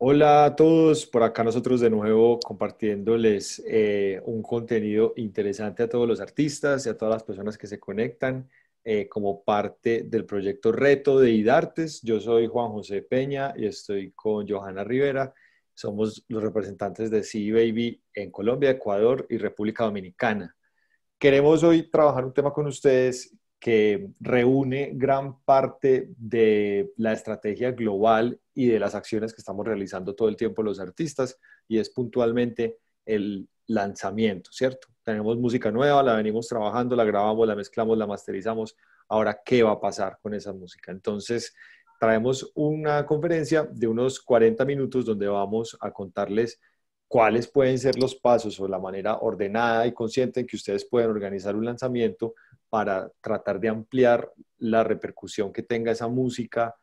Hola a todos, por acá nosotros de nuevo compartiéndoles eh, un contenido interesante a todos los artistas y a todas las personas que se conectan eh, como parte del proyecto Reto de Idartes. Yo soy Juan José Peña y estoy con Johanna Rivera. Somos los representantes de Sea Baby en Colombia, Ecuador y República Dominicana. Queremos hoy trabajar un tema con ustedes que reúne gran parte de la estrategia global y de las acciones que estamos realizando todo el tiempo los artistas y es puntualmente el lanzamiento, ¿cierto? Tenemos música nueva, la venimos trabajando, la grabamos, la mezclamos, la masterizamos. Ahora, ¿qué va a pasar con esa música? Entonces, traemos una conferencia de unos 40 minutos donde vamos a contarles cuáles pueden ser los pasos o la manera ordenada y consciente en que ustedes pueden organizar un lanzamiento para tratar de ampliar la repercusión que tenga esa música,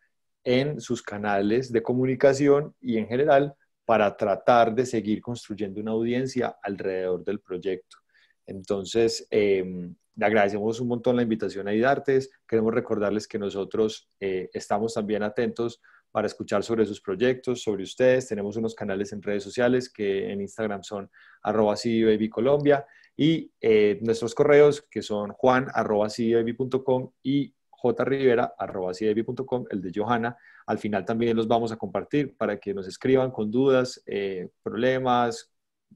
en sus canales de comunicación y en general para tratar de seguir construyendo una audiencia alrededor del proyecto. Entonces, em, le agradecemos un montón la invitación a IDARTES. Queremos recordarles que nosotros eh, estamos también atentos para escuchar sobre sus proyectos, sobre ustedes. Tenemos unos canales en redes sociales que en Instagram son arroba Colombia y eh, nuestros correos que son juan arroba y jrivera.com, el de Johanna. Al final también los vamos a compartir para que nos escriban con dudas, eh, problemas,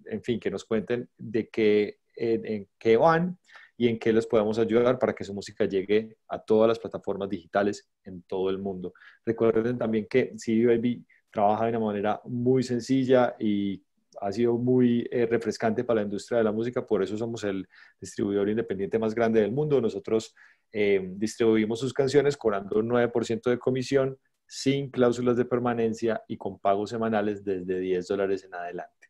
en fin, que nos cuenten de qué, en, qué van y en qué les podemos ayudar para que su música llegue a todas las plataformas digitales en todo el mundo. Recuerden también que CD trabaja de una manera muy sencilla y ha sido muy eh, refrescante para la industria de la música, por eso somos el distribuidor independiente más grande del mundo. Nosotros eh, distribuimos sus canciones cobrando un 9% de comisión, sin cláusulas de permanencia y con pagos semanales desde 10 dólares en adelante.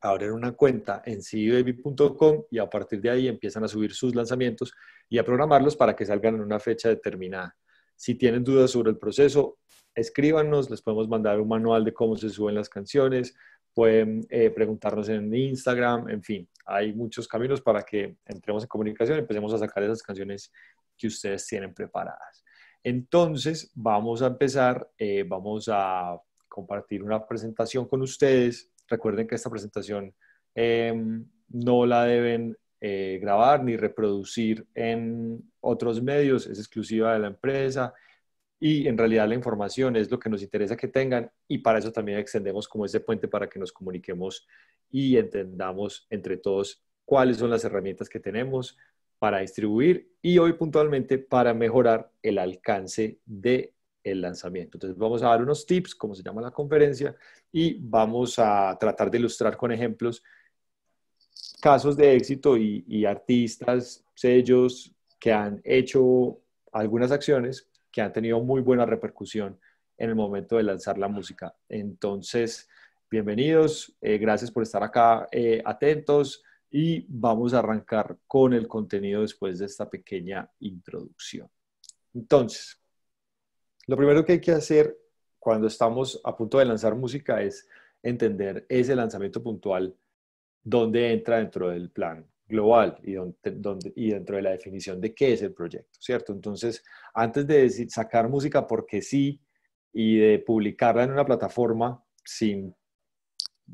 Abren una cuenta en cbaby.com y a partir de ahí empiezan a subir sus lanzamientos y a programarlos para que salgan en una fecha determinada. Si tienen dudas sobre el proceso, escríbanos, les podemos mandar un manual de cómo se suben las canciones, pueden eh, preguntarnos en Instagram, en fin, hay muchos caminos para que entremos en comunicación y empecemos a sacar esas canciones que ustedes tienen preparadas. Entonces, vamos a empezar, eh, vamos a compartir una presentación con ustedes. Recuerden que esta presentación em, no la deben eh, grabar ni reproducir en otros medios, es exclusiva de la empresa y en realidad la información es lo que nos interesa que tengan y para eso también extendemos como ese puente para que nos comuniquemos y entendamos entre todos cuáles son las herramientas que tenemos, para distribuir y hoy puntualmente para mejorar el alcance de lanzamiento. Entonces vamos a dar unos tips, como se llama la conferencia, y vamos a tratar de ilustrar con ejemplos casos de éxito y, artistas, sellos que han hecho algunas acciones que han tenido muy buena repercusión en el momento de lanzar la música. Entonces, bienvenidos, eh, gracias por estar acá eh, atentos y vamos a arrancar con el contenido después de esta pequeña introducción. Entonces, lo primero que hay que hacer cuando estamos a punto de lanzar música es entender ese lanzamiento puntual, dónde entra dentro del plan global y, y dentro de la definición de qué es el proyecto, ¿cierto? Entonces, antes de decir, sacar música porque sí y de publicarla en una plataforma sin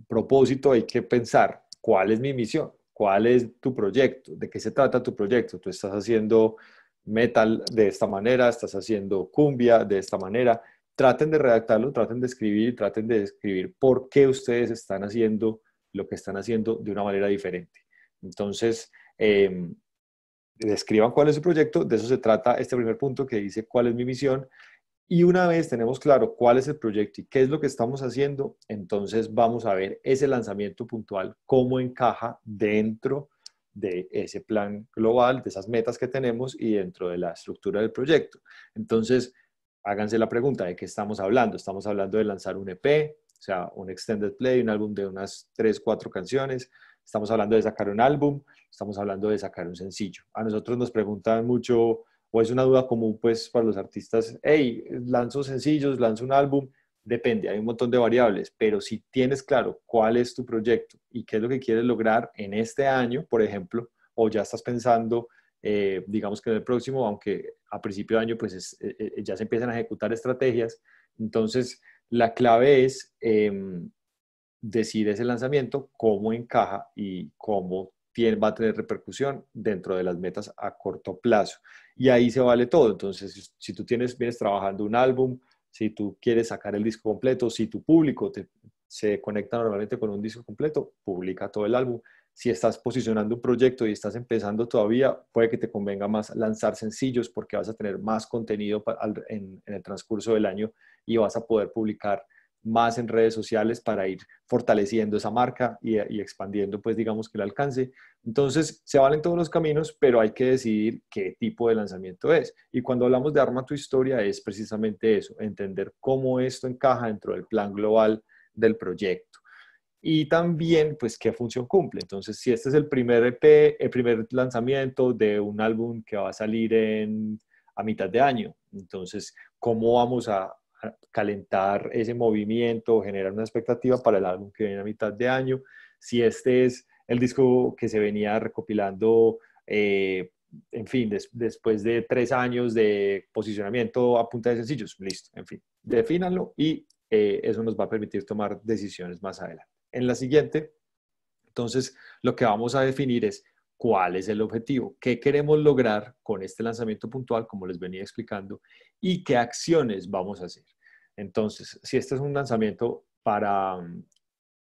propósito, hay que pensar cuál es mi misión, ¿Cuál es tu proyecto? ¿De qué se trata tu proyecto? Tú estás haciendo metal de esta manera, estás haciendo cumbia de esta manera. Traten de redactarlo, traten de escribir, traten de describir por qué ustedes están haciendo lo que están haciendo de una manera diferente. Entonces, em, describan cuál es su proyecto, de eso se trata este primer punto que dice cuál es mi misión. Y una vez tenemos claro cuál es el proyecto y qué es lo que estamos haciendo, entonces vamos a ver ese lanzamiento puntual, cómo encaja dentro de ese plan global, de esas metas que tenemos y dentro de la estructura del proyecto. Entonces, háganse la pregunta de qué estamos hablando. Estamos hablando de lanzar un EP, o sea, un extended play, un álbum de unas 3, 4 canciones. Estamos hablando de sacar un álbum, estamos hablando de sacar un sencillo. A nosotros nos preguntan mucho, o es una duda común pues para los artistas, hey, lanzo sencillos, lanzo un álbum, depende, hay un montón de variables, pero si tienes claro cuál es tu proyecto y qué es lo que quieres lograr en este año, por ejemplo, o ya estás pensando, eh, digamos que en el próximo, aunque a principio de año pues eh, eh, ya se empiezan a ejecutar estrategias, entonces la clave es eh, em, decir ese lanzamiento, cómo encaja y cómo va a tener repercusión dentro de las metas a corto plazo. Y ahí se vale todo. Entonces, si tú tienes, vienes trabajando un álbum, si tú quieres sacar el disco completo, si tu público se conecta normalmente con un disco completo, publica todo el álbum. Si estás posicionando un proyecto y estás empezando todavía, puede que te convenga más lanzar sencillos porque vas a tener más contenido en el transcurso del año y vas a poder publicar más en redes sociales para ir fortaleciendo esa marca y, expandiendo, pues digamos que el alcance. Entonces, se valen todos los caminos, pero hay que decidir qué tipo de lanzamiento es. Y cuando hablamos de Arma tu historia es precisamente eso, entender cómo esto encaja dentro del plan global del proyecto. Y también, pues, qué función cumple. Entonces, si este es el primer EP, el primer lanzamiento de un álbum que va a salir a mitad de año, entonces, ¿cómo vamos a, calentar ese movimiento, generar una expectativa para el álbum que viene a mitad de año. Si este es el disco que se venía recopilando, eh, en fin, después de tres años de posicionamiento a punta de sencillos, listo, en fin, definanlo y eh, eso nos va a permitir tomar decisiones más adelante. En la siguiente, entonces, lo que vamos a definir es cuál es el objetivo, qué queremos lograr con este lanzamiento puntual, como les venía explicando, y qué acciones vamos a hacer. Entonces, si este es un lanzamiento para,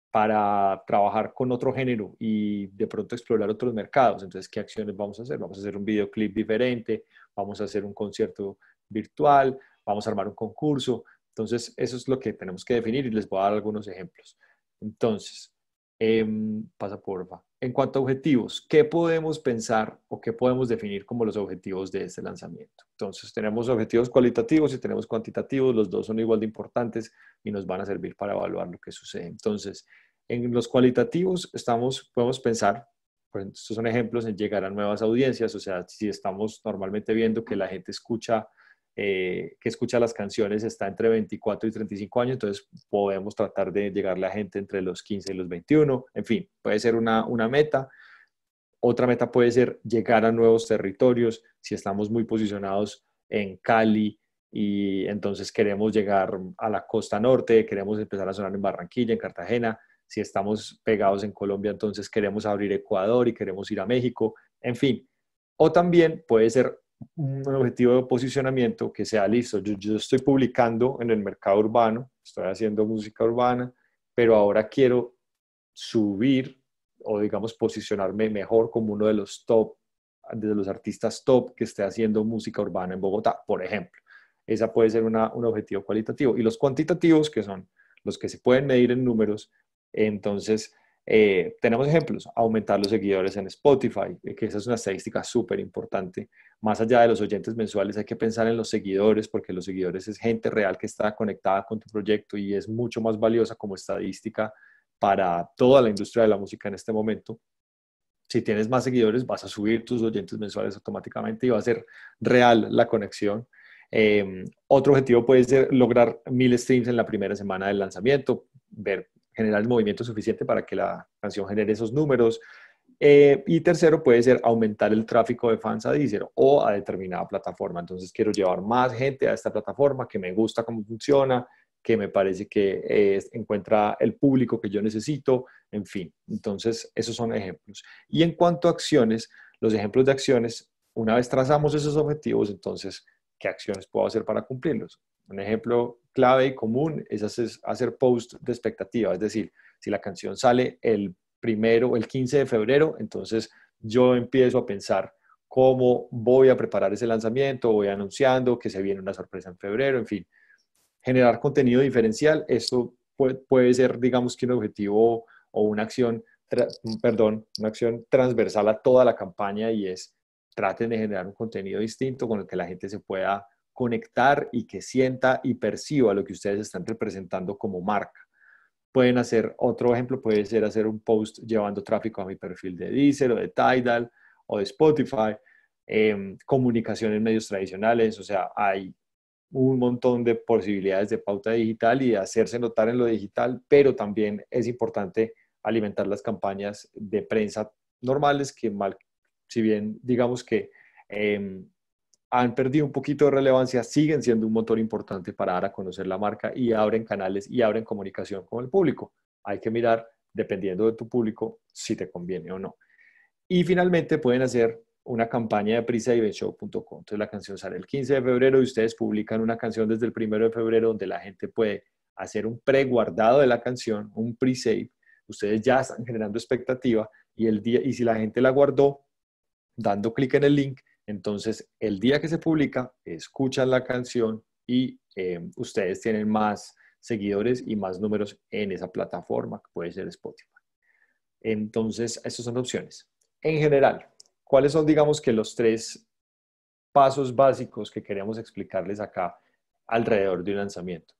para trabajar con otro género y de pronto explorar otros mercados, entonces, ¿qué acciones vamos a hacer? Vamos a hacer un videoclip diferente, vamos a hacer un concierto virtual, vamos a armar un concurso. Entonces, eso es lo que tenemos que definir y les voy a dar algunos ejemplos. Entonces, eh, pasa En cuanto a objetivos, ¿qué podemos pensar o qué podemos definir como los objetivos de este lanzamiento? Entonces, tenemos objetivos cualitativos y tenemos cuantitativos, los dos son igual de importantes y nos van a servir para evaluar lo que sucede. Entonces, en los cualitativos estamos, podemos pensar, estos son ejemplos en llegar a nuevas audiencias, o sea, si estamos normalmente viendo que la gente escucha eh, que escucha las canciones está entre 24 y 35 años, entonces podemos tratar de llegarle a gente entre los 15 y los 21, en fin, puede ser una, una meta. Otra meta puede ser llegar a nuevos territorios, si estamos muy posicionados en Cali y entonces queremos llegar a la costa norte, queremos empezar a sonar en Barranquilla, en Cartagena, si estamos pegados en Colombia, entonces queremos abrir Ecuador y queremos ir a México, en fin. O también puede ser un objetivo de posicionamiento que sea listo. Yo, estoy publicando en el mercado urbano, estoy haciendo música urbana, pero ahora quiero subir o digamos posicionarme mejor como uno de los top, de los artistas top que esté haciendo música urbana en Bogotá, por ejemplo. Esa puede ser un objetivo cualitativo. Y los cuantitativos, que son los que se pueden medir en números, entonces eh, tenemos ejemplos, aumentar los seguidores en Spotify, eh, que esa es una estadística súper importante. Más allá de los oyentes mensuales, hay que pensar en los seguidores, porque los seguidores es gente real que está conectada con tu proyecto y es mucho más valiosa como estadística para toda la industria de la música en este momento. Si tienes más seguidores, vas a subir tus oyentes mensuales automáticamente y va a ser real la conexión. Em, otro objetivo puede ser lograr mil streams en la primera semana del lanzamiento, ver generar el movimiento suficiente para que la canción genere esos números. Eh, y tercero puede ser aumentar el tráfico de fans a Deezer o a determinada plataforma. Entonces quiero llevar más gente a esta plataforma que me gusta cómo funciona, que me parece que eh, encuentra el público que yo necesito, en fin. Entonces esos son ejemplos. Y en cuanto a acciones, los ejemplos de acciones, una vez trazamos esos objetivos, entonces, ¿qué acciones puedo hacer para cumplirlos? Un ejemplo clave y común es hacer, post de expectativa, es decir, si la canción sale el primero, el 15 de febrero, entonces yo empiezo a pensar cómo voy a preparar ese lanzamiento, voy anunciando que se viene una sorpresa en febrero, en fin, generar contenido diferencial, esto puede, puede ser, digamos que un objetivo o una acción, perdón, una acción transversal a toda la campaña y es traten de generar un contenido distinto con el que la gente se pueda conectar y que sienta y perciba lo que ustedes están representando como marca. Pueden hacer, otro ejemplo puede ser hacer un post llevando tráfico a mi perfil de Deezer o de Tidal o de Spotify, eh, comunicación en medios tradicionales, o sea, hay un montón de posibilidades de pauta digital y de hacerse notar en lo digital, pero también es importante alimentar las campañas de prensa normales que si bien digamos que em, han perdido un poquito de relevancia, siguen siendo un motor importante para dar a conocer la marca y abren canales y abren comunicación con el público. Hay que mirar, dependiendo de tu público, si te conviene o no. Y finalmente pueden hacer una campaña de prisa y show.com. Entonces la canción sale el 15 de febrero y ustedes publican una canción desde el 1 de febrero donde la gente puede hacer un pre-guardado de la canción, un pre-save. Ustedes ya están generando expectativa y, el día, y si la gente la guardó, dando clic en el link, entonces, el día que se publica, escuchan la canción y em, ustedes tienen más seguidores y más números en esa plataforma, que puede ser Spotify. Entonces, estas son opciones. En general, ¿cuáles son, digamos, que los tres pasos básicos que queremos explicarles acá alrededor de un lanzamiento?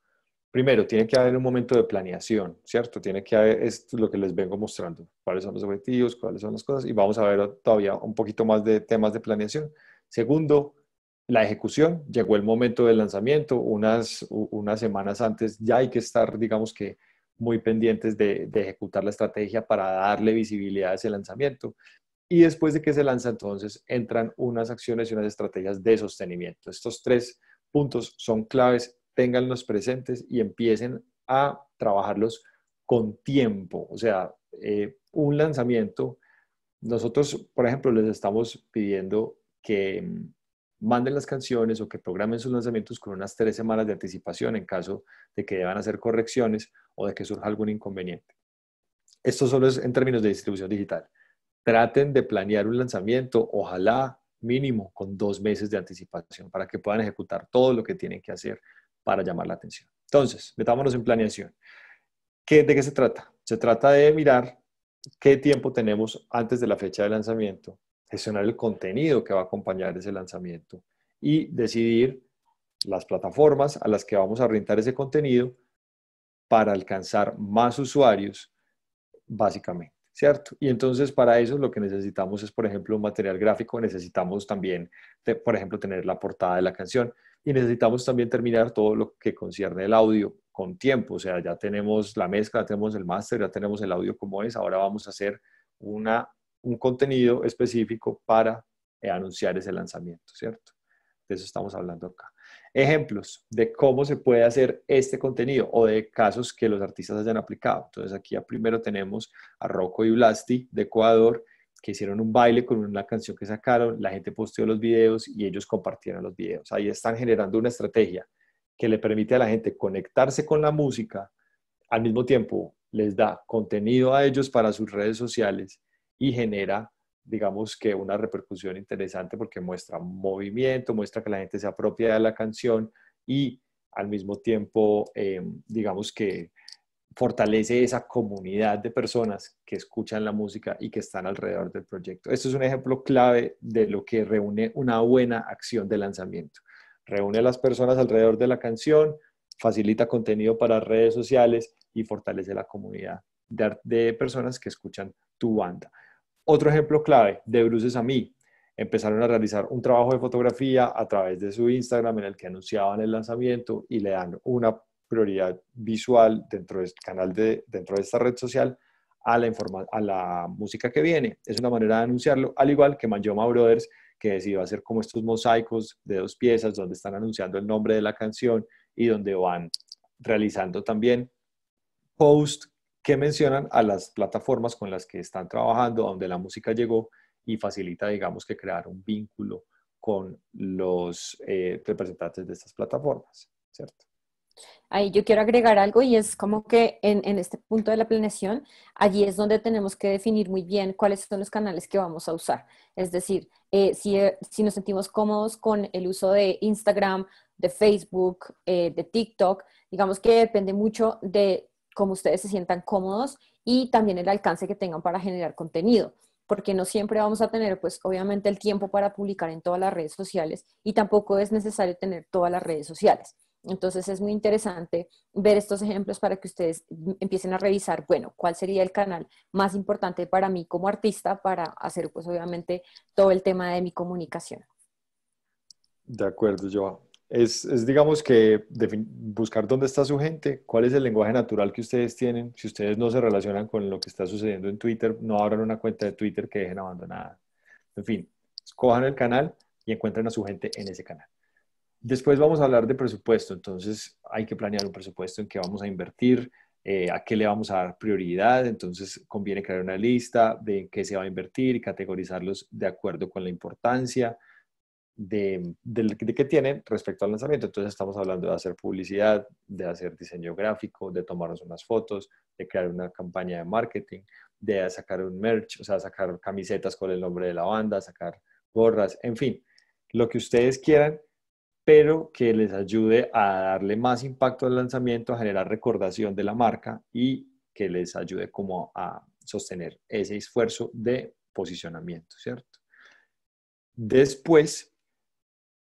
primero, tiene que haber un momento de planeación, ¿cierto? Tiene que haber, esto es lo que les vengo mostrando, cuáles son los objetivos, cuáles son las cosas, y vamos a ver todavía un poquito más de temas de planeación. Segundo, la ejecución, llegó el momento del lanzamiento, unas, unas semanas antes ya hay que estar, digamos que, muy pendientes de, de ejecutar la estrategia para darle visibilidad a ese lanzamiento. Y después de que se lanza, entonces, entran unas acciones y unas estrategias de sostenimiento. Estos tres puntos son claves tenganlos presentes y empiecen a trabajarlos con tiempo. O sea, eh, un lanzamiento, nosotros, por ejemplo, les estamos pidiendo que mm, manden las canciones o que programen sus lanzamientos con unas tres semanas de anticipación en caso de que deban hacer correcciones o de que surja algún inconveniente. Esto solo es en términos de distribución digital. Traten de planear un lanzamiento, ojalá mínimo, con dos meses de anticipación para que puedan ejecutar todo lo que tienen que hacer para llamar la atención. Entonces, metámonos en planeación. ¿De qué se trata? Se trata de mirar qué tiempo tenemos antes de la fecha de lanzamiento, gestionar el contenido que va a acompañar ese lanzamiento y decidir las plataformas a las que vamos a rentar ese contenido para alcanzar más usuarios, básicamente, ¿cierto? Y entonces para eso lo que necesitamos es, por ejemplo, un material gráfico, necesitamos también, por ejemplo, tener la portada de la canción, y necesitamos también terminar todo lo que concierne el audio con tiempo, o sea, ya tenemos la mezcla, ya tenemos el máster, ya tenemos el audio como es, ahora vamos a hacer una, un contenido específico para eh, anunciar ese lanzamiento, ¿cierto? De eso estamos hablando acá. Ejemplos de cómo se puede hacer este contenido o de casos que los artistas hayan aplicado. Entonces aquí ya primero tenemos a Rocco y Blasti de Ecuador que hicieron un baile con una canción que sacaron, la gente posteó los videos y ellos compartieron los videos. Ahí están generando una estrategia que le permite a la gente conectarse con la música, al mismo tiempo les da contenido a ellos para sus redes sociales y genera, digamos que una repercusión interesante porque muestra movimiento, muestra que la gente se apropia de la canción y al mismo tiempo, em, digamos que fortalece esa comunidad de personas que escuchan la música y que están alrededor del proyecto. Esto es un ejemplo clave de lo que reúne una buena acción de lanzamiento. Reúne a las personas alrededor de la canción, facilita contenido para redes sociales y fortalece la comunidad de, personas que escuchan tu banda. Otro ejemplo clave de Bruces a mí. Empezaron a realizar un trabajo de fotografía a través de su Instagram en el que anunciaban el lanzamiento y le dan una prioridad visual dentro este canal de, dentro de esta red social a la, a la música que viene. Es una manera de anunciarlo, al igual que Manjoma Brothers, que decidió hacer como estos mosaicos de dos piezas donde están anunciando el nombre de la canción y donde van realizando también posts que mencionan a las plataformas con las que están trabajando, donde la música llegó y facilita, digamos, que crear un vínculo con los eh, representantes de estas plataformas, ¿cierto? Ahí yo quiero agregar algo y es como que en, este punto de la planeación, allí es donde tenemos que definir muy bien cuáles son los canales que vamos a usar. Es decir, eh, eh, si, nos sentimos cómodos con el uso de Instagram, de Facebook, eh, de TikTok, digamos que depende mucho de cómo ustedes se sientan cómodos y también el alcance que tengan para generar contenido porque no siempre vamos a tener, pues obviamente, el tiempo para publicar en todas las redes sociales y tampoco es necesario tener todas las redes sociales. Entonces es muy interesante ver estos ejemplos para que ustedes empiecen a revisar, bueno, cuál sería el canal más importante para mí como artista para hacer, pues obviamente, todo el tema de mi comunicación. De acuerdo, Joa. Es, digamos que buscar dónde está su gente, cuál es el lenguaje natural que ustedes tienen. Si ustedes no se relacionan con lo que está sucediendo en Twitter, no abran una cuenta de Twitter que dejen abandonada. En fin, cojan el canal y encuentren a su gente en ese canal. Después vamos a hablar de presupuesto, entonces hay que planear un presupuesto en qué vamos a invertir, eh, a qué le vamos a dar prioridad, entonces conviene crear una lista de en qué se va a invertir y categorizarlos de acuerdo con la importancia de, de, de qué tienen respecto al lanzamiento. Entonces estamos hablando de hacer publicidad, de hacer diseño gráfico, de tomarnos unas fotos, de crear una campaña de marketing, de sacar un merch, o sea, sacar camisetas con el nombre de la banda, sacar gorras, en fin, lo que ustedes quieran pero que les ayude a darle más impacto al lanzamiento, a generar recordación de la marca y que les ayude como a sostener ese esfuerzo de posicionamiento, ¿cierto? Después,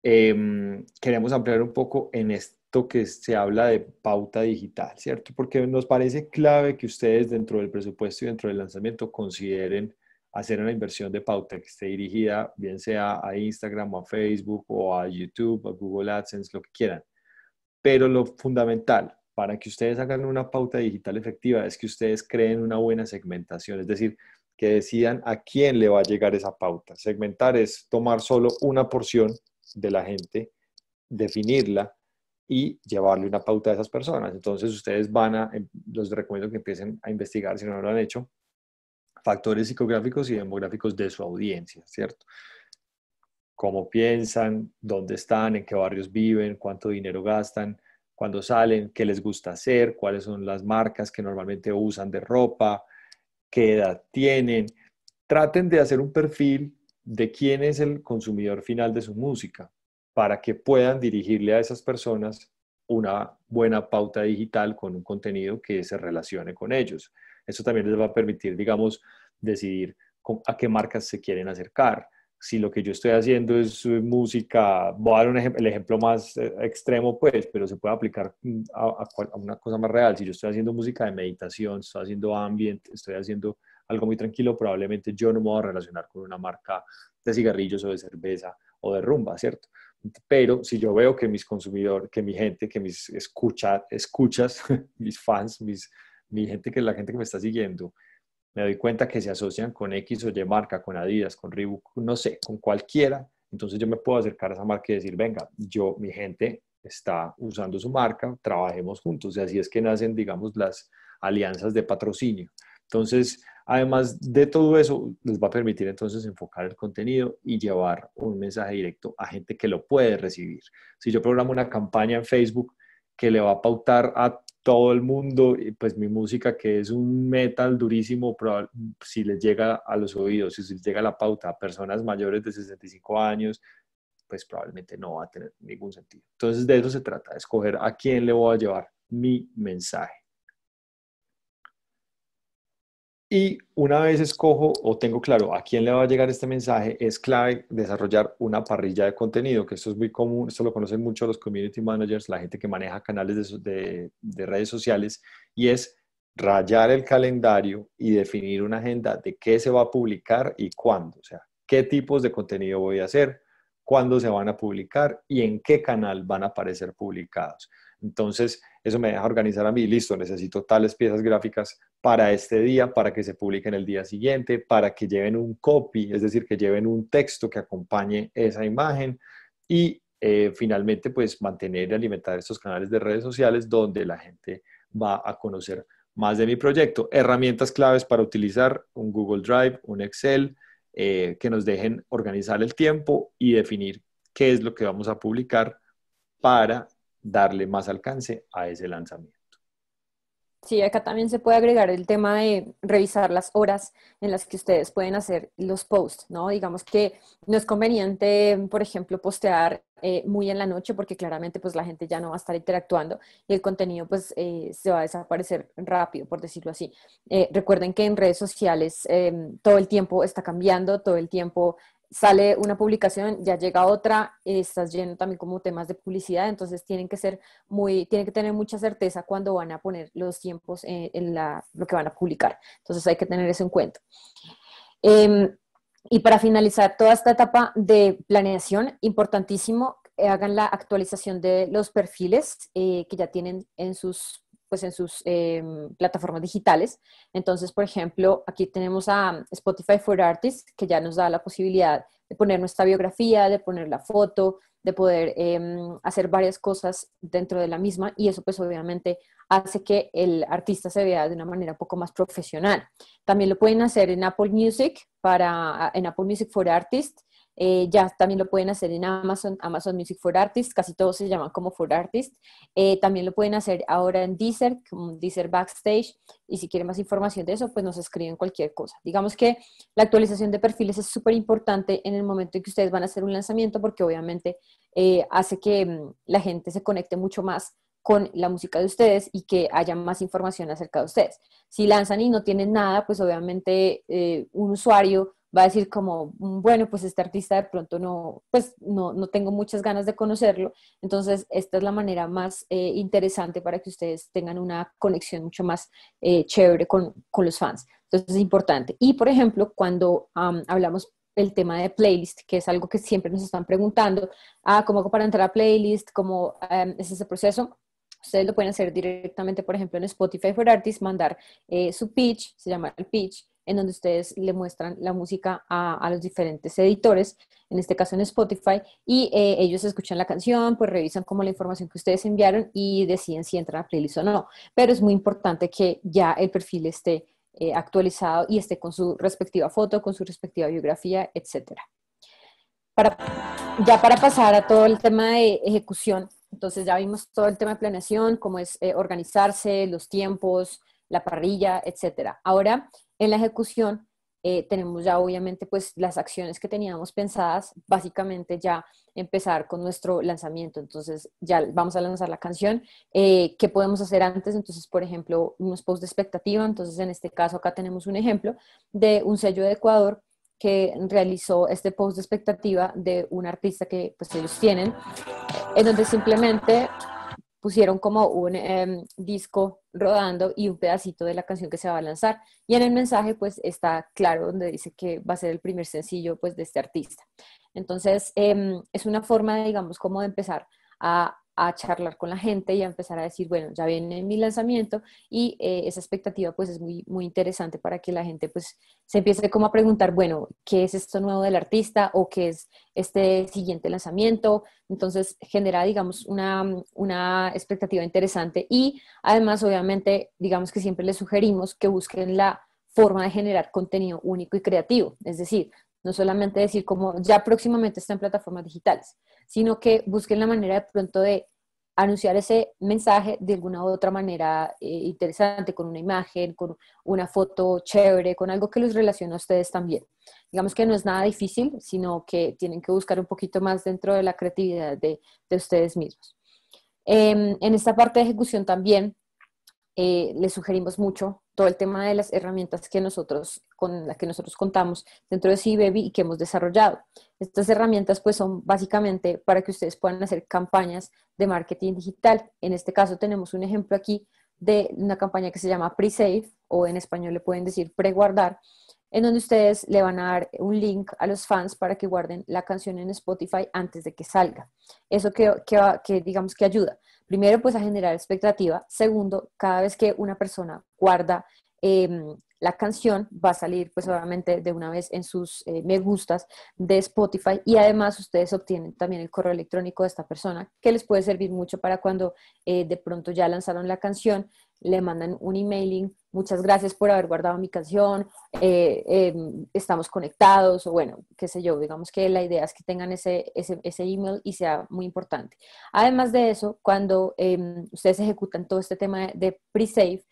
em, queremos ampliar un poco en esto que se habla de pauta digital, ¿cierto? Porque nos parece clave que ustedes dentro del presupuesto y dentro del lanzamiento consideren hacer una inversión de pauta que esté dirigida, bien sea a Instagram o a Facebook o a YouTube, a Google AdSense, lo que quieran. Pero lo fundamental para que ustedes hagan una pauta digital efectiva es que ustedes creen una buena segmentación, es decir, que decidan a quién le va a llegar esa pauta. Segmentar es tomar solo una porción de la gente, definirla y llevarle una pauta a esas personas. Entonces ustedes van a, em, los recomiendo que empiecen a investigar si no lo han hecho, factores psicográficos y demográficos de su audiencia, ¿cierto? Cómo piensan, dónde están, en qué barrios viven, cuánto dinero gastan, cuándo salen, qué les gusta hacer, cuáles son las marcas que normalmente usan de ropa, qué edad tienen. Traten de hacer un perfil de quién es el consumidor final de su música para que puedan dirigirle a esas personas una buena pauta digital con un contenido que se relacione con ellos. Eso también les va a permitir, digamos, decidir a qué marcas se quieren acercar. Si lo que yo estoy haciendo es eh, música, voy a dar un el ejemplo más eh, extremo, pues, pero se puede aplicar mm, a, una cosa más real. Si yo estoy haciendo música de meditación, estoy haciendo ambiente, estoy haciendo algo muy tranquilo, probablemente yo no me voy a relacionar con una marca de cigarrillos o de cerveza o de rumba, ¿cierto? Pero si yo veo que mis consumidores, que mi gente, que mis escucha, escuchas, mis fans, mis mi gente que la gente que me está siguiendo, me doy cuenta que se asocian con X o Y marca, con Adidas, con Reebok, no sé, con cualquiera, entonces yo me puedo acercar a esa marca y decir, venga, yo, mi gente está usando su marca, trabajemos juntos. Y así es que nacen, digamos, las alianzas de patrocinio. Entonces, además de todo eso, les va a permitir entonces enfocar el contenido y llevar un mensaje directo a gente que lo puede recibir. Si yo programo una campaña en Facebook que le va a pautar a todo el mundo, y pues mi música que es un metal durísimo, si les llega a los oídos, si les llega la pauta a personas mayores de 65 años, pues probablemente no va a tener ningún sentido. Entonces de eso se trata, escoger a quién le voy a llevar mi mensaje. Y una vez escojo o tengo claro a quién le va a llegar este mensaje, es clave desarrollar una parrilla de contenido, que esto es muy común, esto lo conocen mucho los community managers, la gente que maneja canales de, redes sociales, y es rayar el calendario y definir una agenda de qué se va a publicar y cuándo, o sea, qué tipos de contenido voy a hacer, cuándo se van a publicar y en qué canal van a aparecer publicados. Entonces, eso me deja organizar a mí, listo, necesito tales piezas gráficas para este día, para que se publiquen el día siguiente, para que lleven un copy, es decir, que lleven un texto que acompañe esa imagen y eh, finalmente pues mantener y alimentar estos canales de redes sociales donde la gente va a conocer más de mi proyecto. Herramientas claves para utilizar un Google Drive, un Excel, eh, que nos dejen organizar el tiempo y definir qué es lo que vamos a publicar para darle más alcance a ese lanzamiento. Sí, acá también se puede agregar el tema de revisar las horas en las que ustedes pueden hacer los posts, ¿no? Digamos que no es conveniente, por ejemplo, postear eh, muy en la noche porque claramente pues la gente ya no va a estar interactuando y el contenido pues eh, se va a desaparecer rápido, por decirlo así. Eh, recuerden que en redes sociales em, todo el tiempo está cambiando, todo el tiempo sale una publicación, ya llega otra, estás lleno también como temas de publicidad, entonces tienen que ser muy, tienen que tener mucha certeza cuando van a poner los tiempos en, la, lo que van a publicar. Entonces hay que tener eso en cuenta. Em, y para finalizar toda esta etapa de planeación, importantísimo, que eh, hagan la actualización de los perfiles eh, que ya tienen en sus pues, en sus em, plataformas digitales. Entonces, por ejemplo, aquí tenemos a Spotify for Artists, que ya nos da la posibilidad de poner nuestra biografía, de poner la foto, de poder em, hacer varias cosas dentro de la misma y eso pues obviamente hace que el artista se vea de una manera un poco más profesional. También lo pueden hacer en Apple Music para en Apple Music for Artists eh, ya también lo pueden hacer en Amazon, Amazon Music for Artists, casi todos se llaman como For Artists. Eh, también lo pueden hacer ahora en Deezer, como Deezer Backstage. Y si quieren más información de eso, pues nos escriben cualquier cosa. Digamos que la actualización de perfiles es súper importante en el momento en que ustedes van a hacer un lanzamiento, porque obviamente eh, hace que mm, la gente se conecte mucho más con la música de ustedes y que haya más información acerca de ustedes. Si lanzan y no tienen nada, pues obviamente un usuario va a decir como, mm, bueno, pues este artista de pronto no, pues no, no tengo muchas ganas de conocerlo. Entonces, esta es la manera más eh, interesante para que ustedes tengan una conexión mucho más eh, chévere con, con, los fans. Entonces, es importante. Y, por ejemplo, cuando hablamos el tema de playlist, que es algo que siempre nos están preguntando, ah, ¿cómo para entrar a playlist? ¿Cómo em, es ese proceso? Ustedes lo pueden hacer directamente, por ejemplo, en Spotify for Artists, mandar eh, su pitch, se llama el pitch, en donde ustedes le muestran la música a, los diferentes editores, en este caso en Spotify, y eh, ellos escuchan la canción, pues revisan como la información que ustedes enviaron y deciden si entran a playlist o no. Pero es muy importante que ya el perfil esté eh, actualizado y esté con su respectiva foto, con su respectiva biografía, etc. ya para pasar a todo el tema de ejecución, entonces ya vimos todo el tema de planeación, cómo es eh, organizarse, los tiempos, la parrilla, etc. Ahora en la ejecución eh, tenemos ya obviamente pues las acciones que teníamos pensadas, básicamente ya empezar con nuestro lanzamiento, entonces ya vamos a lanzar la canción, eh, ¿qué podemos hacer antes? Entonces, por ejemplo, unos posts de expectativa, entonces en este caso acá tenemos un ejemplo de un sello de Ecuador que realizó este post de expectativa de un artista que pues ellos tienen, en donde simplemente pusieron como un em, disco rodando y un pedacito de la canción que se va a lanzar. Y en el mensaje pues está claro donde dice que va a ser el primer sencillo pues de este artista. Entonces em, es una forma, digamos, como de empezar a a charlar con la gente y a empezar a decir, bueno, ya viene mi lanzamiento y eh, esa expectativa pues es muy, muy interesante para que la gente pues se empiece como a preguntar, bueno, ¿qué es esto nuevo del artista o qué es este siguiente lanzamiento? Entonces genera, digamos, una, una expectativa interesante y además obviamente, digamos que siempre les sugerimos que busquen la forma de generar contenido único y creativo. Es decir, no solamente decir como ya próximamente está en plataformas digitales, sino que busquen la manera de pronto de anunciar ese mensaje de alguna u otra manera eh, interesante, con una imagen, con una foto chévere, con algo que los relacione a ustedes también. Digamos que no es nada difícil, sino que tienen que buscar un poquito más dentro de la creatividad de, ustedes mismos. Em, en esta parte de ejecución también eh, les sugerimos mucho todo el tema de las herramientas que nosotros, con las que nosotros contamos dentro de CBaby e y que hemos desarrollado. Estas herramientas pues son básicamente para que ustedes puedan hacer campañas de marketing digital. En este caso tenemos un ejemplo aquí de una campaña que se llama Pre-Save o en español le pueden decir preguardar, en donde ustedes le van a dar un link a los fans para que guarden la canción en Spotify antes de que salga. Eso que, digamos que ayuda. Primero, pues a generar expectativa. Segundo, cada vez que una persona guarda em, la canción va a salir pues obviamente de una vez en sus eh, me gustas de Spotify y además ustedes obtienen también el correo electrónico de esta persona que les puede servir mucho para cuando eh, de pronto ya lanzaron la canción, le mandan un emailing, muchas gracias por haber guardado mi canción, eh, em, estamos conectados, o bueno, qué sé yo, digamos que la idea es que tengan ese, ese, email y sea muy importante. Además de eso, cuando em, ustedes ejecutan todo este tema de pre-save,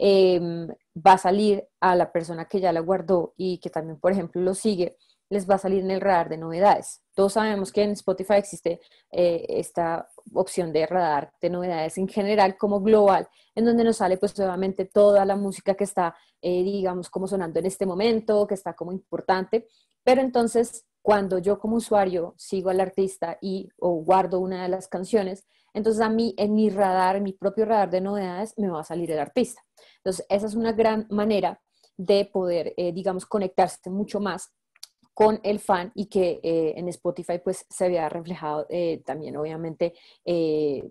Em, va a salir a la persona que ya la guardó y que también, por ejemplo, lo sigue, les va a salir en el radar de novedades. Todos sabemos que en Spotify existe eh, esta opción de radar de novedades en general como global, en donde nos sale pues obviamente toda la música que está, eh, digamos, como sonando en este momento, que está como importante, pero entonces cuando yo como usuario sigo al artista y o guardo una de las canciones, entonces a mí, en mi radar, en mi propio radar de novedades, me va a salir el artista. Entonces esa es una gran manera de poder, eh, digamos, conectarse mucho más con el fan y que eh, en Spotify pues se vea reflejado eh, también obviamente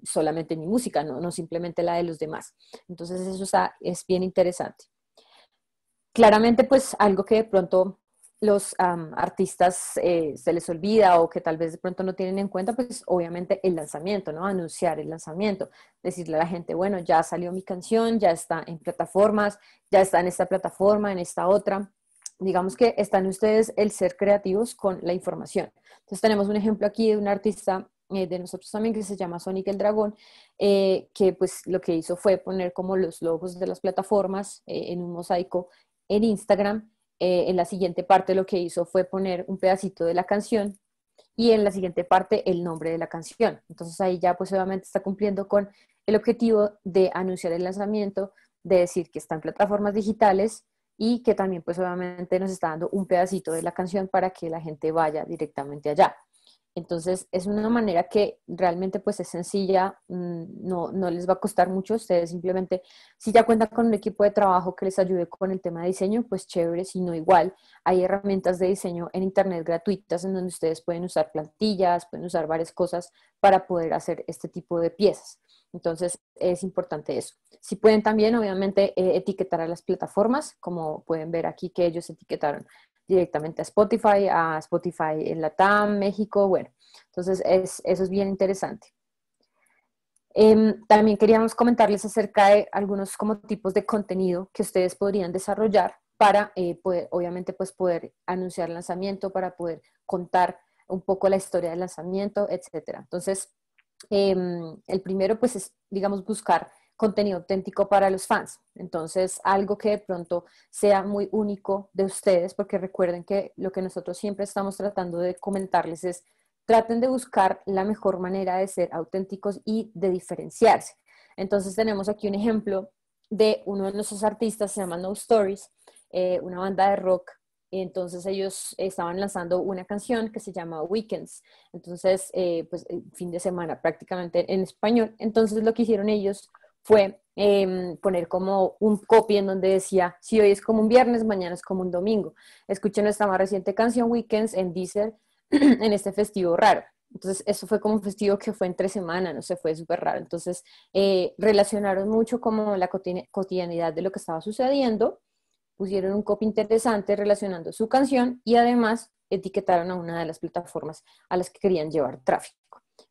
solamente mi música, ¿no? simplemente la de los demás. Entonces eso es bien interesante. Claramente pues algo que de pronto los artistas eh, se les olvida o que tal vez de pronto no tienen en cuenta, pues obviamente el lanzamiento, ¿no? Anunciar el lanzamiento, decirle a la gente, bueno, ya salió mi canción, ya está en plataformas, ya está en esta plataforma, en esta otra. Digamos que están ustedes el ser creativos con la información. Entonces tenemos un ejemplo aquí de un artista eh, de nosotros también que se llama Sonic el Dragón, eh, que pues lo que hizo fue poner como los logos de las plataformas en un mosaico en Instagram eh, en la siguiente parte lo que hizo fue poner un pedacito de la canción y en la siguiente parte el nombre de la canción. Entonces ahí ya pues obviamente está cumpliendo con el objetivo de anunciar el lanzamiento, de decir que está en plataformas digitales y que también pues obviamente nos está dando un pedacito de la canción para que la gente vaya directamente allá. Entonces, es una manera que realmente pues es sencilla, mm, no, les va a costar mucho. Ustedes simplemente, si ya cuentan con un equipo de trabajo que les ayude con el tema de diseño, pues chévere, si no igual. Hay herramientas de diseño en Internet gratuitas en donde ustedes pueden usar plantillas, pueden usar varias cosas para poder hacer este tipo de piezas. Entonces, es importante eso. Si pueden también, obviamente, eh, etiquetar a las plataformas, como pueden ver aquí que ellos etiquetaron directamente a Spotify, a Spotify en Latam, México, bueno, entonces eso es bien interesante. Em, también queríamos comentarles acerca de algunos como tipos de contenido que ustedes podrían desarrollar para eh, obviamente, pues poder anunciar el lanzamiento, para poder contar un poco la historia del lanzamiento, etcétera. Entonces, em, el primero, pues, es, digamos, buscar contenido auténtico para los fans. Entonces, algo que de pronto sea muy único de ustedes, porque recuerden que lo que nosotros siempre estamos tratando de comentarles es, traten de buscar la mejor manera de ser auténticos y de diferenciarse. Entonces, tenemos aquí un ejemplo de uno de nuestros artistas, se llama No Stories, eh, una banda de rock entonces ellos estaban lanzando una canción que se llama Weekends, entonces eh, pues fin de semana prácticamente en español. Entonces lo que hicieron ellos fue em, poner como un copy en donde decía, si hoy es como un viernes, mañana es como un domingo. Escuchen esta más reciente canción, Weekends, en Deezer, en este festivo raro. Entonces, eso fue como un festivo que fue entre semana, no se fue súper raro. Entonces, eh, relacionaron mucho como la cotidianidad de lo que estaba sucediendo, pusieron un copy interesante relacionando su canción y además etiquetaron a una de las plataformas a las que querían llevar tráfico.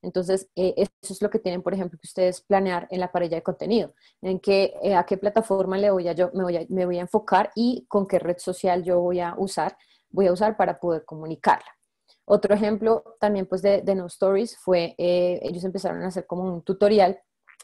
Entonces, eh, eso es lo que tienen, por ejemplo, que ustedes planear en la parrilla de contenido, en qué, eh, a qué plataforma le voy a, yo, me, voy a, enfocar y con qué red social yo voy a usar, voy a usar para poder comunicarla. Otro ejemplo también pues de, No Stories fue, eh, ellos empezaron a hacer como un tutorial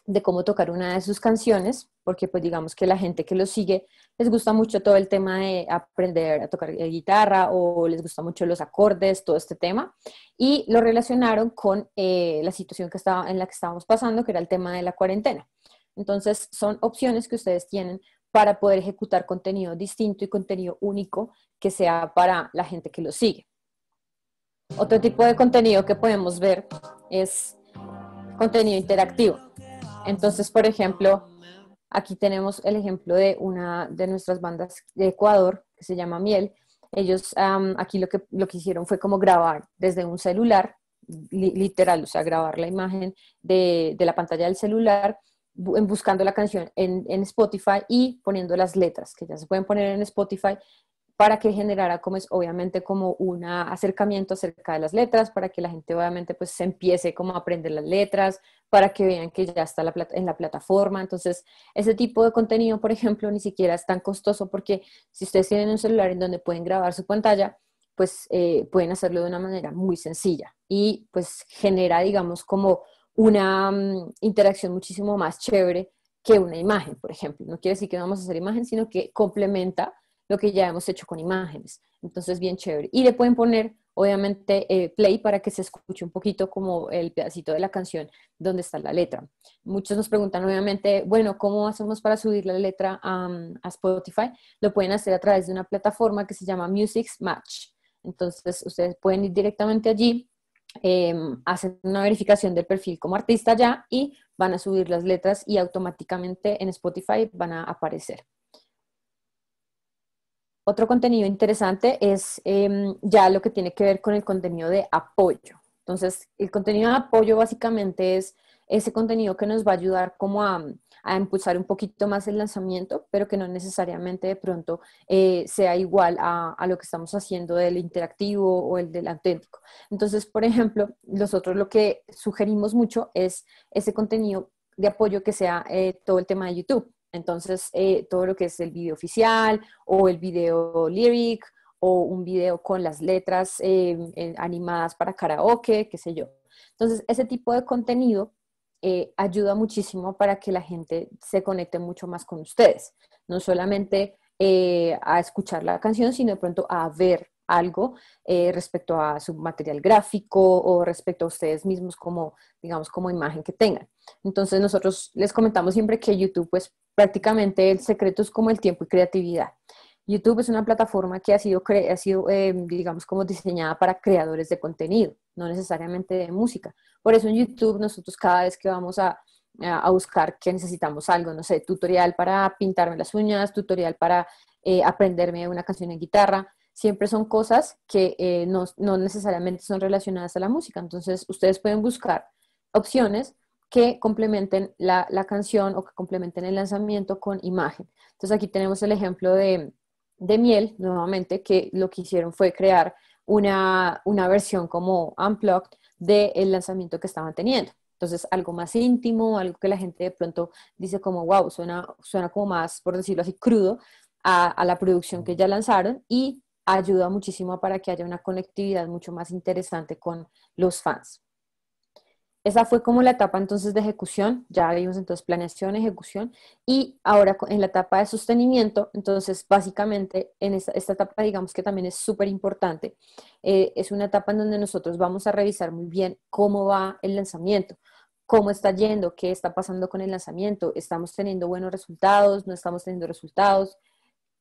de cómo tocar una de sus canciones, porque pues digamos que la gente que lo sigue les gusta mucho todo el tema de aprender a tocar eh, guitarra o les gusta mucho los acordes, todo este tema, y lo relacionaron con eh, la situación que estaba, en la que estábamos pasando, que era el tema de la cuarentena. Entonces son opciones que ustedes tienen para poder ejecutar contenido distinto y contenido único que sea para la gente que lo sigue. Otro tipo de contenido que podemos ver es contenido interactivo entonces, por ejemplo, aquí tenemos el ejemplo de una de nuestras bandas de Ecuador que se llama Miel. Ellos aquí lo que, lo que hicieron fue como grabar desde un celular, literal, o sea, grabar la imagen de, la pantalla del celular buscando la canción en, en, Spotify y poniendo las letras, que ya se pueden poner en Spotify para que generara como es obviamente como un acercamiento acerca de las letras, para que la gente obviamente pues se empiece como a aprender las letras, para que vean que ya está en la plataforma. Entonces, ese tipo de contenido, por ejemplo, ni siquiera es tan costoso porque si ustedes tienen un celular en donde pueden grabar su pantalla, pues eh, pueden hacerlo de una manera muy sencilla y pues genera, digamos, como una mm, interacción muchísimo más chévere que una imagen, por ejemplo. No quiere decir que no vamos a hacer imagen, sino que complementa lo que ya hemos hecho con imágenes. Entonces, bien chévere. Y le pueden poner, obviamente, eh, play para que se escuche un poquito como el pedacito de la canción donde está la letra. Muchos nos preguntan, obviamente, bueno, ¿cómo hacemos para subir la letra a, Spotify? Lo pueden hacer a través de una plataforma que se llama Music Match. Entonces, ustedes pueden ir directamente allí, em, hacen una verificación del perfil como artista ya y van a subir las letras y automáticamente en Spotify van a aparecer. Otro contenido interesante es em, ya lo que tiene que ver con el contenido de apoyo. Entonces, el contenido de apoyo básicamente es ese contenido que nos va a ayudar como a, impulsar un poquito más el lanzamiento, pero que no necesariamente de pronto eh, sea igual a, lo que estamos haciendo del interactivo o el del auténtico. Entonces, por ejemplo, nosotros lo que sugerimos mucho es ese contenido de apoyo que sea eh, todo el tema de YouTube. Entonces, eh, todo lo que es el video oficial o el video lyric o un video con las letras eh, animadas para karaoke, qué sé yo. Entonces, ese tipo de contenido eh, ayuda muchísimo para que la gente se conecte mucho más con ustedes, no solamente a escuchar la canción, sino de pronto a ver algo eh, respecto a su material gráfico o respecto a ustedes mismos como, digamos, como imagen que tengan. Entonces nosotros les comentamos siempre que YouTube, pues prácticamente el secreto es como el tiempo y creatividad. YouTube es una plataforma que ha sido, ha sido em, digamos, como diseñada para creadores de contenido, no necesariamente de música. Por eso en YouTube nosotros cada vez que vamos a, buscar que necesitamos algo, no sé, tutorial para pintarme las uñas, tutorial para eh, aprenderme una canción en guitarra, siempre son cosas que eh, no, necesariamente son relacionadas a la música. Entonces, ustedes pueden buscar opciones que complementen la, canción o que complementen el lanzamiento con imagen. Entonces, aquí tenemos el ejemplo de, Miel, nuevamente, que lo que hicieron fue crear una, versión como unplugged del el lanzamiento que estaban teniendo. Entonces, algo más íntimo, algo que la gente de pronto dice como, wow, suena, suena como más, por decirlo así, crudo a, a la producción que ya lanzaron y ayuda muchísimo para que haya una conectividad mucho más interesante con los fans. Esa fue como la etapa entonces de ejecución, ya vimos entonces planeación, ejecución, y ahora en la etapa de sostenimiento, entonces básicamente en esta, etapa digamos que también es súper importante, eh, es una etapa en donde nosotros vamos a revisar muy bien cómo va el lanzamiento, cómo está yendo, qué está pasando con el lanzamiento, estamos teniendo buenos resultados, no estamos teniendo resultados,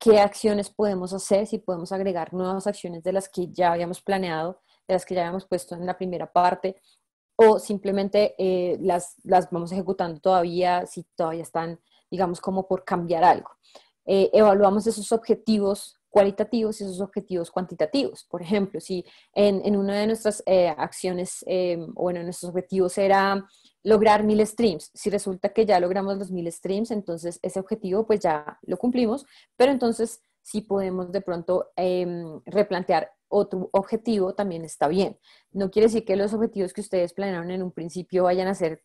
qué acciones podemos hacer, si podemos agregar nuevas acciones de las que ya habíamos planeado, de las que ya habíamos puesto en la primera parte, o simplemente eh, las, las vamos ejecutando todavía, si todavía están, digamos, como por cambiar algo. Eh, evaluamos esos objetivos cualitativos y esos objetivos cuantitativos. Por ejemplo, si en, en una de nuestras eh, acciones bueno, en nuestros objetivos era lograr mil streams. Si resulta que ya logramos los mil streams, entonces ese objetivo pues ya lo cumplimos, pero entonces si podemos de pronto em, replantear otro objetivo, también está bien. No quiere decir que los objetivos que ustedes planearon en un principio vayan a ser,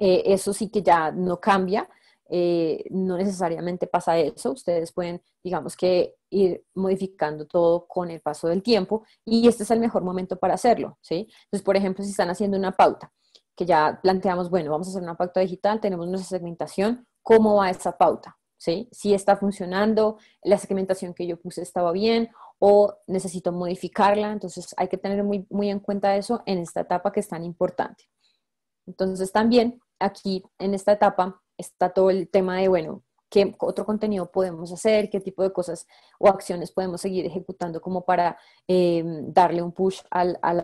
eh, eso sí que ya no cambia, eh, no necesariamente pasa eso, ustedes pueden, digamos que, ir modificando todo con el paso del tiempo y este es el mejor momento para hacerlo, ¿sí? Entonces, por ejemplo, si están haciendo una pauta, que ya planteamos, bueno, vamos a hacer una pauta digital, tenemos nuestra segmentación, ¿cómo va esa pauta? ¿Sí? Si está funcionando, la segmentación que yo puse estaba bien o necesito modificarla, entonces hay que tener muy, muy en cuenta eso en esta etapa que es tan importante. Entonces también aquí en esta etapa está todo el tema de, bueno, qué otro contenido podemos hacer, qué tipo de cosas o acciones podemos seguir ejecutando como para em, darle un push al, al,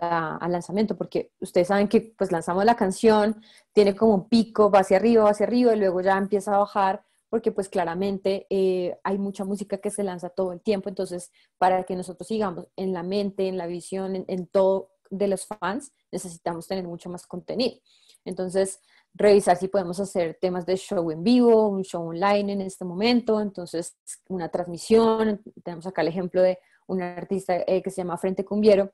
lanzamiento, porque ustedes saben que pues lanzamos la canción, tiene como un pico, va hacia arriba, va hacia arriba y luego ya empieza a bajar, porque pues claramente eh, hay mucha música que se lanza todo el tiempo, entonces para que nosotros sigamos en la mente, en la visión, en todo de los fans, necesitamos tener mucho más contenido. Entonces, revisar si podemos hacer temas de show en vivo, un show online en este momento, entonces una transmisión, tenemos acá el ejemplo de un artista eh, que se llama Frente Cumbiero,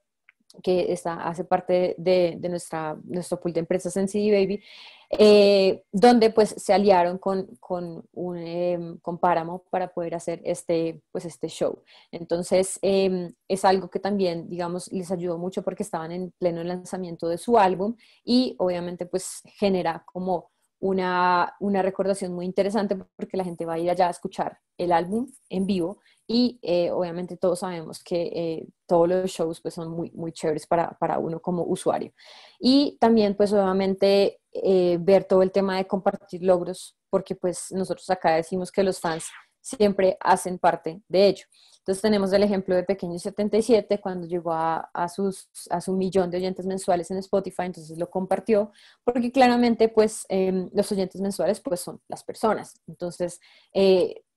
que hace parte de, nuestra, nuestro pool de empresas en CD Baby, eh, donde pues se aliaron con, con, em, Páramo para poder hacer este, pues, este show. Entonces em, es algo que también, digamos, les ayudó mucho porque estaban en pleno lanzamiento de su álbum y obviamente pues genera como una, una recordación muy interesante porque la gente va a ir allá a escuchar el álbum en vivo y eh, obviamente todos sabemos que eh, todos los shows pues, son muy, muy chéveres para, para uno como usuario. Y también pues obviamente eh, ver todo el tema de compartir logros, porque pues nosotros acá decimos que los fans siempre hacen parte de ello. Entonces tenemos el ejemplo de Pequeño 77, cuando llegó a, a, sus, a su millón de oyentes mensuales en Spotify, entonces lo compartió, porque claramente pues em, los oyentes mensuales pues son las personas. Entonces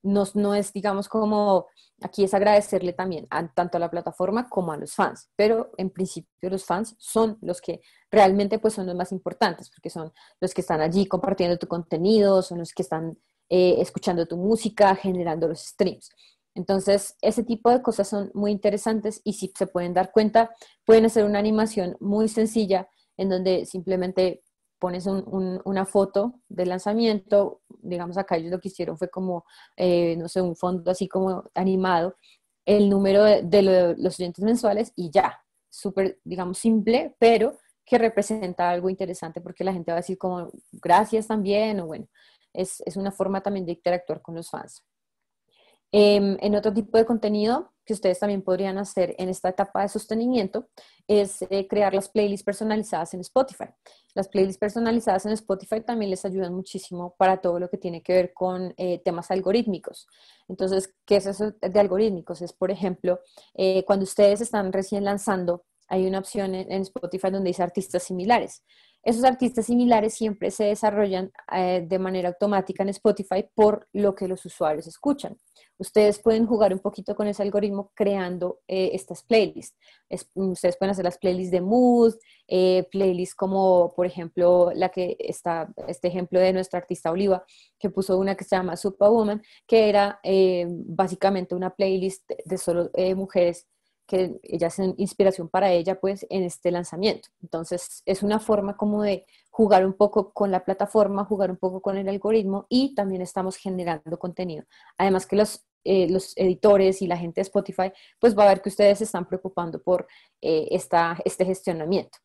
no, no es, digamos, como aquí es agradecerle también tanto a la plataforma como a los fans, pero en principio los fans son los que realmente pues son los más importantes, porque son los que están allí compartiendo tu contenido, son los que están eh, escuchando tu música, generando los streams. Entonces, ese tipo de cosas son muy interesantes y si se pueden dar cuenta, pueden hacer una animación muy sencilla en donde simplemente pones una foto del lanzamiento, digamos acá ellos lo que hicieron fue como, eh, no sé, un fondo así como animado, el número de, los oyentes mensuales y ya, súper, digamos, simple, pero que representa algo interesante porque la gente va a decir como, gracias también, o bueno, es una forma también de interactuar con los fans. Em, en otro tipo de contenido que ustedes también podrían hacer en esta etapa de sostenimiento es eh, crear las playlists personalizadas en Spotify. Las playlists personalizadas en Spotify también les ayudan muchísimo para todo lo que tiene que ver con eh, temas algorítmicos. Entonces, ¿qué es eso de algorítmicos? Es, por ejemplo, eh, cuando ustedes están recién lanzando, hay una opción en, en Spotify donde dice artistas similares. Esos artistas similares siempre se desarrollan eh, de manera automática en Spotify por lo que los usuarios escuchan. Ustedes pueden jugar un poquito con ese algoritmo creando eh, estas playlists. ustedes pueden hacer las playlists de mood, eh, playlists como, por ejemplo, la que está, este ejemplo de nuestra artista Oliva, que puso una que se llama Superwoman, que era básicamente una playlist de solo mujeres que ella es inspiración para ella, pues, en este lanzamiento. Entonces, es una forma como de jugar un poco con la plataforma, jugar un poco con el algoritmo y también estamos generando contenido. Además que los, eh, editores y la gente de Spotify, pues va a ver que ustedes se están preocupando por eh, este gestionamiento.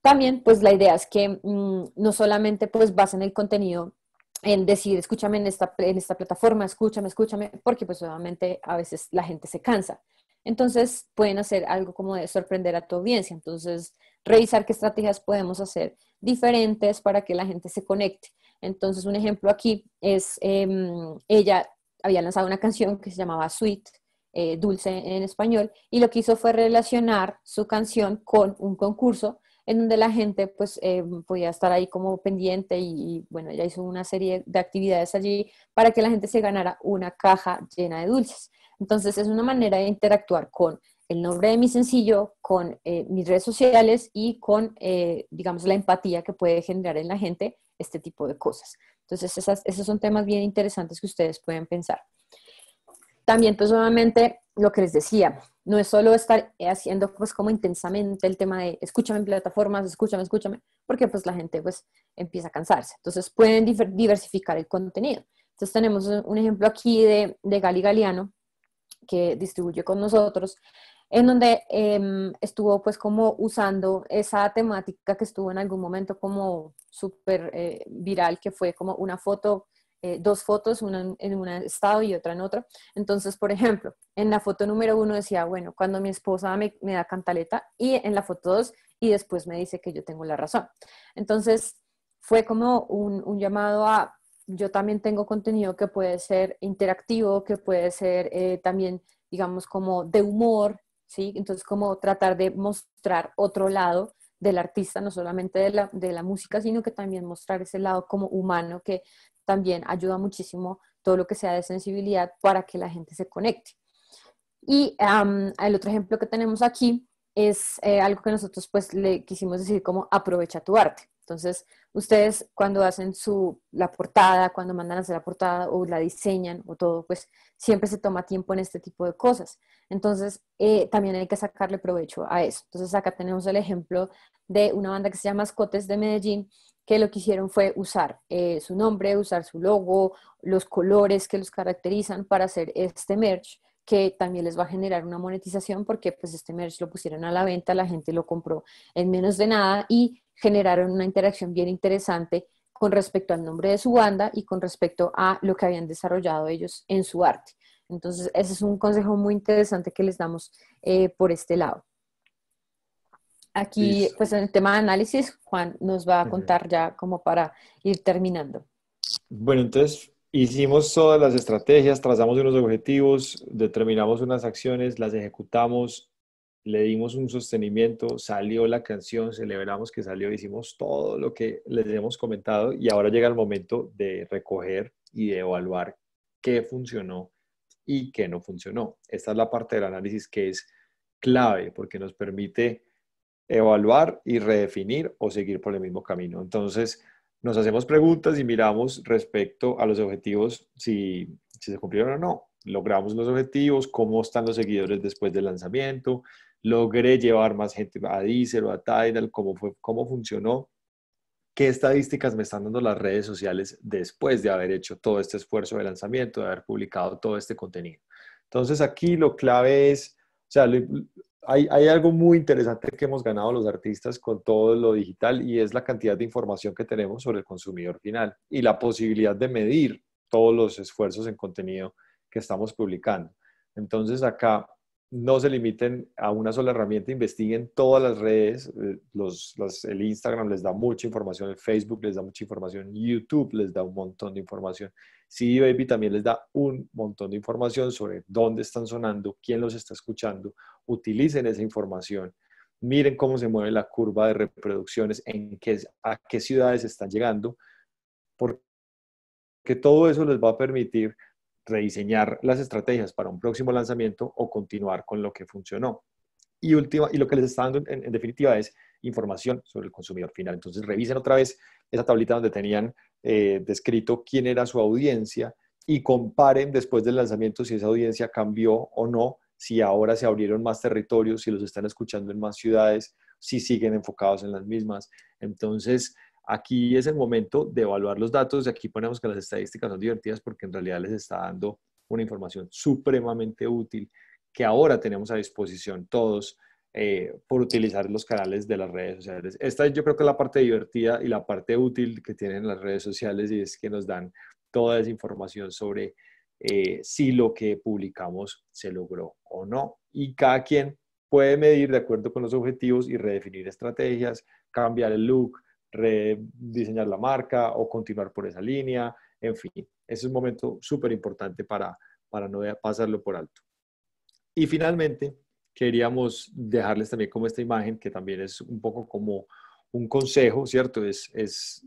También, pues, la idea es que mm, no solamente, pues, basen el contenido en decir, escúchame en esta, en esta plataforma, escúchame, escúchame, porque pues obviamente a veces la gente se cansa. Entonces, pueden hacer algo como de sorprender a tu audiencia. Entonces, revisar qué estrategias podemos hacer diferentes para que la gente se conecte. Entonces, un ejemplo aquí es, em, ella había lanzado una canción que se llamaba Sweet, eh, dulce en español, y lo que hizo fue relacionar su canción con un concurso en donde la gente pues eh, podía estar ahí como pendiente y, bueno, ella hizo una serie de actividades allí para que la gente se ganara una caja llena de dulces. Entonces es una manera de interactuar con el nombre de mi sencillo, con eh, mis redes sociales y con, eh, digamos, la empatía que puede generar en la gente este tipo de cosas. Entonces, esos son temas bien interesantes que ustedes pueden pensar. También, pues, nuevamente, lo que les decía, no es solo estar haciendo pues como intensamente el tema de escúchame en plataformas, escúchame, escúchame, porque pues la gente pues empieza a cansarse. Entonces pueden diversificar el contenido. Entonces tenemos un ejemplo aquí de, de Gali Galeano, que distribuye con nosotros, en donde em, estuvo pues como usando esa temática que estuvo en algún momento como súper eh, viral, que fue como una foto eh, dos fotos, una en un estado y otra en otro. Entonces, por ejemplo, en la foto número uno decía, bueno, cuando mi esposa me, da cantaleta y en la foto dos y después me dice que yo tengo la razón. Entonces, fue como un, llamado a, yo también tengo contenido que puede ser interactivo, que puede ser eh, también, digamos, como de humor, ¿sí? Entonces, como tratar de mostrar otro lado del artista, no solamente de la, de la, música, sino que también mostrar ese lado como humano que también ayuda muchísimo todo lo que sea de sensibilidad para que la gente se conecte. Y el otro ejemplo que tenemos aquí es eh, algo que nosotros pues le quisimos decir como aprovecha tu arte. Entonces, ustedes cuando hacen su, la portada, cuando mandan a hacer la portada o la diseñan o todo, pues siempre se toma tiempo en este tipo de cosas. Entonces, eh, también hay que sacarle provecho a eso. Entonces, acá tenemos el ejemplo de una banda que se llama Mascotes de Medellín, que lo que hicieron fue usar eh, su nombre, usar su logo, los colores que los caracterizan para hacer este merch que también les va a generar una monetización porque pues este merch lo pusieron a la venta, la gente lo compró en menos de nada y generaron una interacción bien interesante con respecto al nombre de su banda y con respecto a lo que habían desarrollado ellos en su arte. Entonces, ese es un consejo muy interesante que les damos eh, por este lado. Aquí, pues en el tema de análisis, Juan nos va a contar ya como para ir terminando. Bueno, entonces, Hicimos todas las estrategias, trazamos unos objetivos, determinamos unas acciones, las ejecutamos, le dimos un sostenimiento, salió la canción, celebramos que salió, hicimos todo lo que les hemos comentado y ahora llega el momento de recoger y de evaluar qué funcionó y qué no funcionó. Esta es la parte del análisis que es clave porque nos permite evaluar y redefinir o seguir por el mismo camino. Entonces, nos hacemos preguntas y miramos respecto a los objetivos si, se cumplieron o no. Logramos los objetivos, cómo están los seguidores después del lanzamiento, logré llevar más gente a Deezer o a Tidal, cómo, fue, cómo funcionó, qué estadísticas me están dando las redes sociales después de haber hecho todo este esfuerzo de lanzamiento, de haber publicado todo este contenido. Entonces aquí lo clave es, o sea, lo, hay, algo muy interesante que hemos ganado los artistas con todo lo digital y es la cantidad de información que tenemos sobre el consumidor final y la posibilidad de medir todos los esfuerzos en contenido que estamos publicando. Entonces acá no se limiten a una sola herramienta, investiguen todas las redes, eh, el Instagram les da mucha información, el Facebook les da mucha información, YouTube les da un montón de información, CD Baby también les da un montón de información sobre dónde están sonando, quién los está escuchando, utilicen esa información, miren cómo se mueve la curva de reproducciones, en qué, a qué ciudades están llegando, porque todo eso les va a permitir rediseñar las estrategias para un próximo lanzamiento o continuar con lo que funcionó. Y, última, y lo que les está dando en, definitiva es información sobre el consumidor final. Entonces revisen otra vez esa tablita donde tenían eh, descrito quién era su audiencia y comparen después del lanzamiento si esa audiencia cambió o no, si ahora se abrieron más territorios, si los están escuchando en más ciudades, si siguen enfocados en las mismas. Entonces, Aquí es el momento de evaluar los datos y aquí ponemos que las estadísticas son divertidas porque en realidad les está dando una información supremamente útil que ahora tenemos a disposición todos eh, por utilizar los canales de las redes sociales. Esta yo creo que es la parte divertida y la parte útil que tienen las redes sociales y es que nos dan toda esa información sobre eh, si lo que publicamos se logró o no. Y cada quien puede medir de acuerdo con los objetivos y redefinir estrategias, cambiar el look, rediseñar la marca o continuar por esa línea, en fin, ese es un momento súper importante para, para no pasarlo por alto. Y finalmente, queríamos dejarles también como esta imagen, que también es un poco como un consejo, ¿cierto? Es, es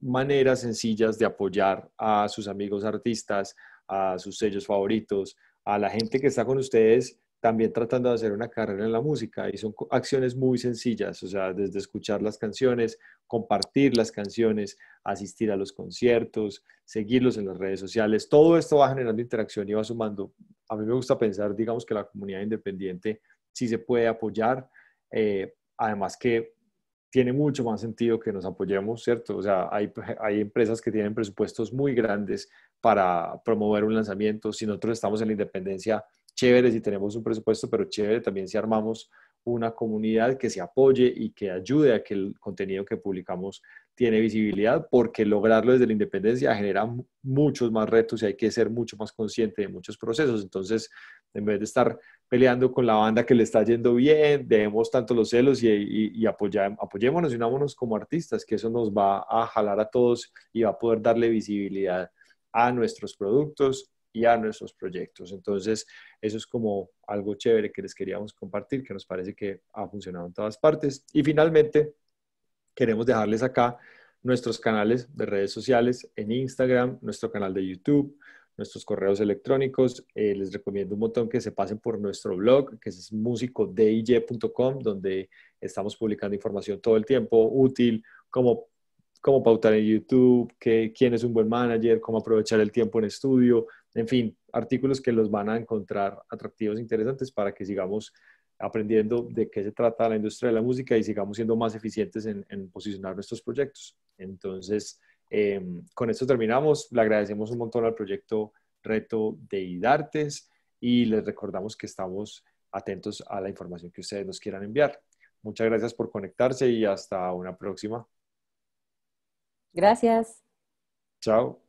maneras sencillas de apoyar a sus amigos artistas, a sus sellos favoritos, a la gente que está con ustedes también tratando de hacer una carrera en la música y son acciones muy sencillas, o sea, desde escuchar las canciones, compartir las canciones, asistir a los conciertos, seguirlos en las redes sociales, todo esto va generando interacción y va sumando. A mí me gusta pensar, digamos, que la comunidad independiente sí se puede apoyar, eh, además que tiene mucho más sentido que nos apoyemos, ¿cierto? O sea, hay, hay empresas que tienen presupuestos muy grandes para promover un lanzamiento, si nosotros estamos en la independencia chévere si tenemos un presupuesto, pero chévere también si armamos una comunidad que se apoye y que ayude a que el contenido que publicamos tiene visibilidad, porque lograrlo desde la independencia genera muchos más retos y hay que ser mucho más consciente de muchos procesos. Entonces, en vez de estar peleando con la banda que le está yendo bien, debemos tanto los celos y, apoyémonos y unámonos como artistas, que eso nos va a jalar a todos y va a poder darle visibilidad a nuestros productos, a nuestros proyectos. Entonces, eso es como algo chévere que les queríamos compartir, que nos parece que ha funcionado en todas partes. Y finalmente, queremos dejarles acá nuestros canales de redes sociales en Instagram, nuestro canal de YouTube, nuestros correos electrónicos. Eh, les recomiendo un montón que se pasen por nuestro blog, que es musicodiy.com, donde estamos publicando información todo el tiempo útil, como cómo pautar en YouTube, que, quién es un buen manager, cómo aprovechar el tiempo en estudio, en fin, artículos que los van a encontrar atractivos, e interesantes para que sigamos aprendiendo de qué se trata la industria de la música y sigamos siendo más eficientes en, posicionar nuestros proyectos. Entonces, em, con esto terminamos. Le agradecemos un montón al proyecto Reto de IDARTES y les recordamos que estamos atentos a la información que ustedes nos quieran enviar. Muchas gracias por conectarse y hasta una próxima. Gracias. Chao.